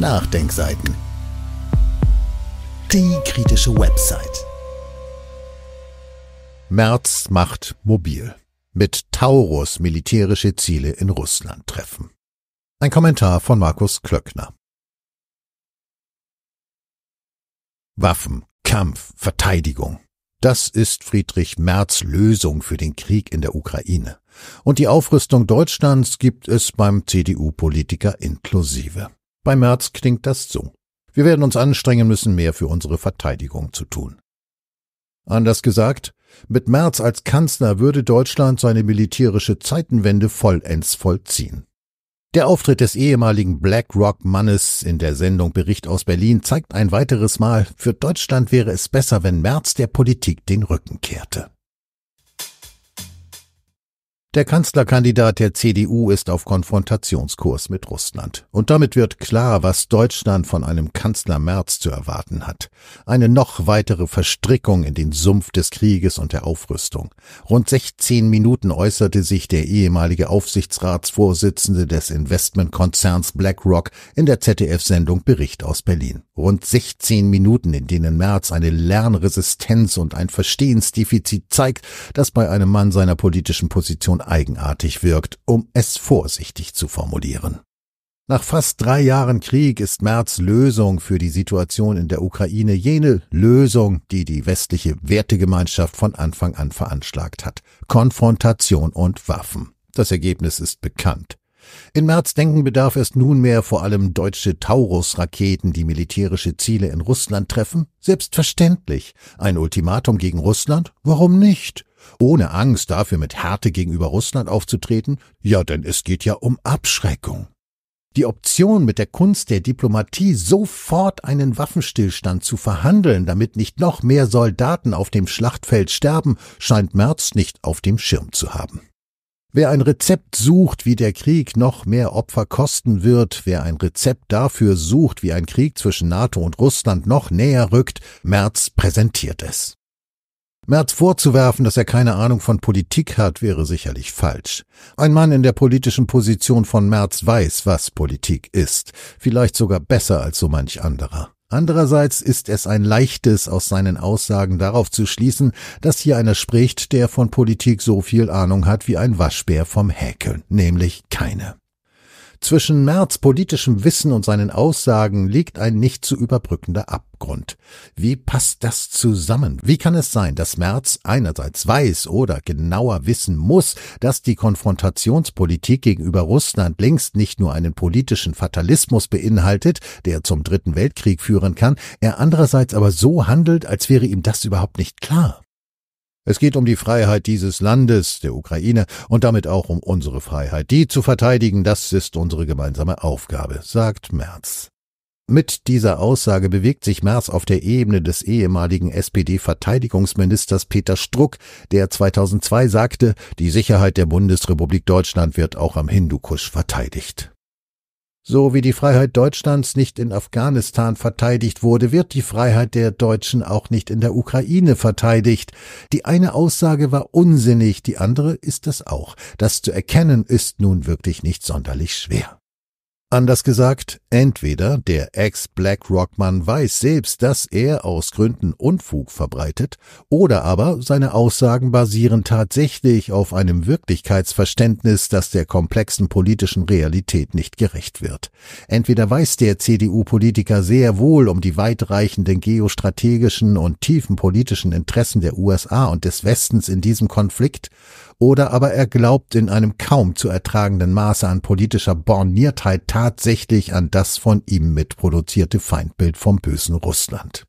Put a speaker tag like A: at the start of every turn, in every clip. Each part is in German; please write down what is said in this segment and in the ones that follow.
A: Nachdenkseiten. Die kritische Website. März macht mobil. Mit Taurus militärische Ziele in Russland treffen. Ein Kommentar von Markus Klöckner. Waffen, Kampf, Verteidigung. Das ist Friedrich Merz Lösung für den Krieg in der Ukraine. Und die Aufrüstung Deutschlands gibt es beim CDU-Politiker inklusive. Bei Merz klingt das so. Wir werden uns anstrengen müssen, mehr für unsere Verteidigung zu tun. Anders gesagt, mit Merz als Kanzler würde Deutschland seine militärische Zeitenwende vollends vollziehen. Der Auftritt des ehemaligen BlackRock-Mannes in der Sendung Bericht aus Berlin zeigt ein weiteres Mal, für Deutschland wäre es besser, wenn Merz der Politik den Rücken kehrte. Der Kanzlerkandidat der CDU ist auf Konfrontationskurs mit Russland. Und damit wird klar, was Deutschland von einem Kanzler Merz zu erwarten hat. Eine noch weitere Verstrickung in den Sumpf des Krieges und der Aufrüstung. Rund 16 Minuten äußerte sich der ehemalige Aufsichtsratsvorsitzende des Investmentkonzerns BlackRock in der ZDF-Sendung Bericht aus Berlin. Rund 16 Minuten, in denen Merz eine Lernresistenz und ein Verstehensdefizit zeigt, das bei einem Mann seiner politischen Position eigenartig wirkt, um es vorsichtig zu formulieren. Nach fast drei Jahren Krieg ist Merz Lösung für die Situation in der Ukraine jene Lösung, die die westliche Wertegemeinschaft von Anfang an veranschlagt hat. Konfrontation und Waffen. Das Ergebnis ist bekannt. In Merz denken bedarf es nunmehr vor allem deutsche Taurus-Raketen, die militärische Ziele in Russland treffen? Selbstverständlich. Ein Ultimatum gegen Russland? Warum nicht? ohne Angst dafür mit Härte gegenüber Russland aufzutreten? Ja, denn es geht ja um Abschreckung. Die Option, mit der Kunst der Diplomatie sofort einen Waffenstillstand zu verhandeln, damit nicht noch mehr Soldaten auf dem Schlachtfeld sterben, scheint Merz nicht auf dem Schirm zu haben. Wer ein Rezept sucht, wie der Krieg noch mehr Opfer kosten wird, wer ein Rezept dafür sucht, wie ein Krieg zwischen NATO und Russland noch näher rückt, Merz präsentiert es. Merz vorzuwerfen, dass er keine Ahnung von Politik hat, wäre sicherlich falsch. Ein Mann in der politischen Position von Merz weiß, was Politik ist, vielleicht sogar besser als so manch anderer. Andererseits ist es ein leichtes, aus seinen Aussagen darauf zu schließen, dass hier einer spricht, der von Politik so viel Ahnung hat wie ein Waschbär vom Häkeln, nämlich keine. Zwischen Merz politischem Wissen und seinen Aussagen liegt ein nicht zu überbrückender Abgrund. Wie passt das zusammen? Wie kann es sein, dass Merz einerseits weiß oder genauer wissen muss, dass die Konfrontationspolitik gegenüber Russland längst nicht nur einen politischen Fatalismus beinhaltet, der zum Dritten Weltkrieg führen kann, er andererseits aber so handelt, als wäre ihm das überhaupt nicht klar? Es geht um die Freiheit dieses Landes, der Ukraine, und damit auch um unsere Freiheit. Die zu verteidigen, das ist unsere gemeinsame Aufgabe, sagt Merz. Mit dieser Aussage bewegt sich Merz auf der Ebene des ehemaligen SPD-Verteidigungsministers Peter Struck, der 2002 sagte, die Sicherheit der Bundesrepublik Deutschland wird auch am Hindukusch verteidigt. So wie die Freiheit Deutschlands nicht in Afghanistan verteidigt wurde, wird die Freiheit der Deutschen auch nicht in der Ukraine verteidigt. Die eine Aussage war unsinnig, die andere ist das auch. Das zu erkennen ist nun wirklich nicht sonderlich schwer. Anders gesagt, entweder der Ex-BlackRock-Mann weiß selbst, dass er aus Gründen Unfug verbreitet, oder aber seine Aussagen basieren tatsächlich auf einem Wirklichkeitsverständnis, das der komplexen politischen Realität nicht gerecht wird. Entweder weiß der CDU-Politiker sehr wohl um die weitreichenden geostrategischen und tiefen politischen Interessen der USA und des Westens in diesem Konflikt, oder aber er glaubt in einem kaum zu ertragenden Maße an politischer Borniertheit tatsächlich an das von ihm mitproduzierte Feindbild vom bösen Russland.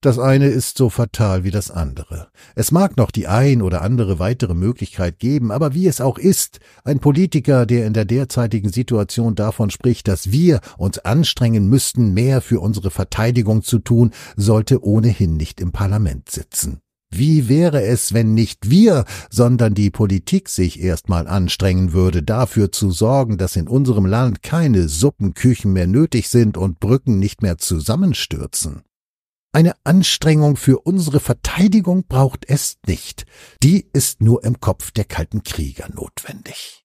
A: Das eine ist so fatal wie das andere. Es mag noch die ein oder andere weitere Möglichkeit geben, aber wie es auch ist, ein Politiker, der in der derzeitigen Situation davon spricht, dass wir uns anstrengen müssten, mehr für unsere Verteidigung zu tun, sollte ohnehin nicht im Parlament sitzen. Wie wäre es, wenn nicht wir, sondern die Politik sich erstmal anstrengen würde, dafür zu sorgen, dass in unserem Land keine Suppenküchen mehr nötig sind und Brücken nicht mehr zusammenstürzen? Eine Anstrengung für unsere Verteidigung braucht es nicht. Die ist nur im Kopf der kalten Krieger notwendig.